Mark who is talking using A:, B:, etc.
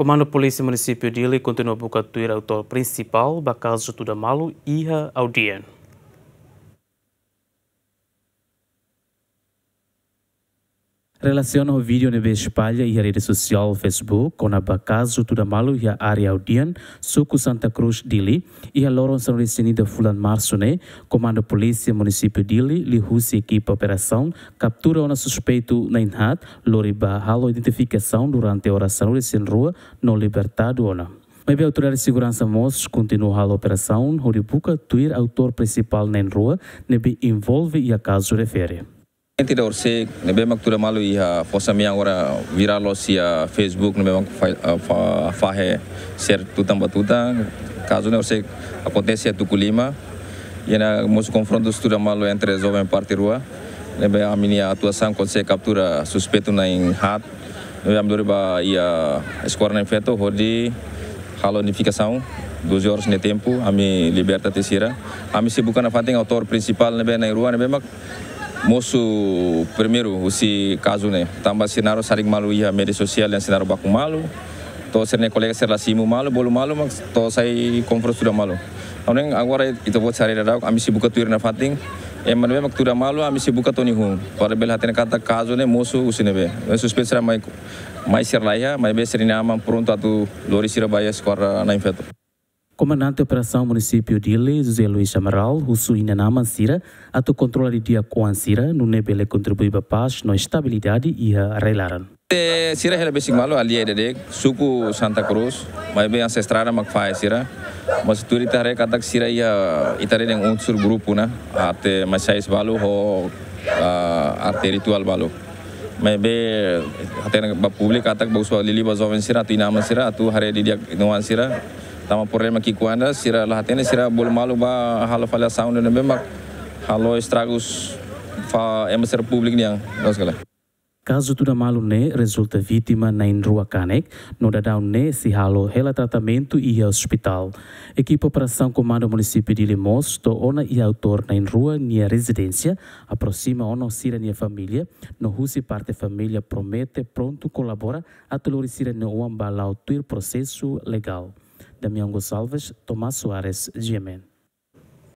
A: Comando Polícia Município de Ilha continua a o autor principal, Bacaz Tudamalo, Iha Audien. Relaciona o vídeo na espalha e a rede social Facebook com a Bacaso Tudamalo e a área Audian, Suco Santa Cruz Dili e a Loron São Recini de Fulan Marsune, comando polícia município Dili, lhe Equipe equipa operação, captura o suspeito na Inhat, Loriba Halo identificação durante a oração recém rua, não libertado ou Mas a autoridade de segurança Moços continua a operação, onde busca tuir autor principal na rua, nebe envolve e a caso refere.
B: Tidak urusik, nebe mak tuda malu iha fosa miang ora viral os ia Facebook nebe mak uh, fahe ser tutam batuta, caso ne urusik acontece a tuculima, e na mos confrontos tuda malu entre jovem parte rua, nebe a minha atuação consegue captura suspeito na em hat, nebe am ba ia escola na feto, hodi halo unificação, 12 horas de tempo, a mi liberta tesira, a mi se bukan a fating autor principal nebe na rua nebe mak Musuh primeiro, usi kasu ne tambah sinaro saring malu ia media sosial yang sinaro baku malu. To serne kolega serla simu malu, bolu malu, maks to sai konfros sudah malu. Oneng agora itu buat sari dadau, kami sibuk tuir na fating. Emman be maktura malu, kami sibuk to ni hum. Para bel hati kata kasu ne moço usine be. Suspeito será mai mai seraya mai be serina amam pronto atu lori sirabaya baia na infeto.
A: Comandante de Operação Município de Ile, José Luiz Amaral, o Suína na Mansira, ato controle de dia com a Ansira, no Nebele contribui para a paz, na estabilidade e a relaran.
B: Sira é, é besik malu ali é dek suco Santa Cruz, mas bem ancestral, mak fai sira, mas turi tare katak sira ia itare tá deng unsur grupu na, né? ate masais balu ou arte ritual balu. Mas bem, até na pública, katak bau soal lili sira, tu inama sira tu haré di dia a sira, Tama problema que quando será lá tem será bol malu ba halo falhação no né, mesmo halo estragos fa é emisor público niang né, nós galera
A: Caso tudo malu né resulta vítima na rua canec no dadão né se halo rela tratamento e hospital. Equipe operação comando município de Limos, to ona e autor na rua nia residência, aproxima ona sira nia família, no husi parte família promete pronto colabora a sira no uambalau o processo legal. Damião Gonçalves, Tomás Soares, Giamen.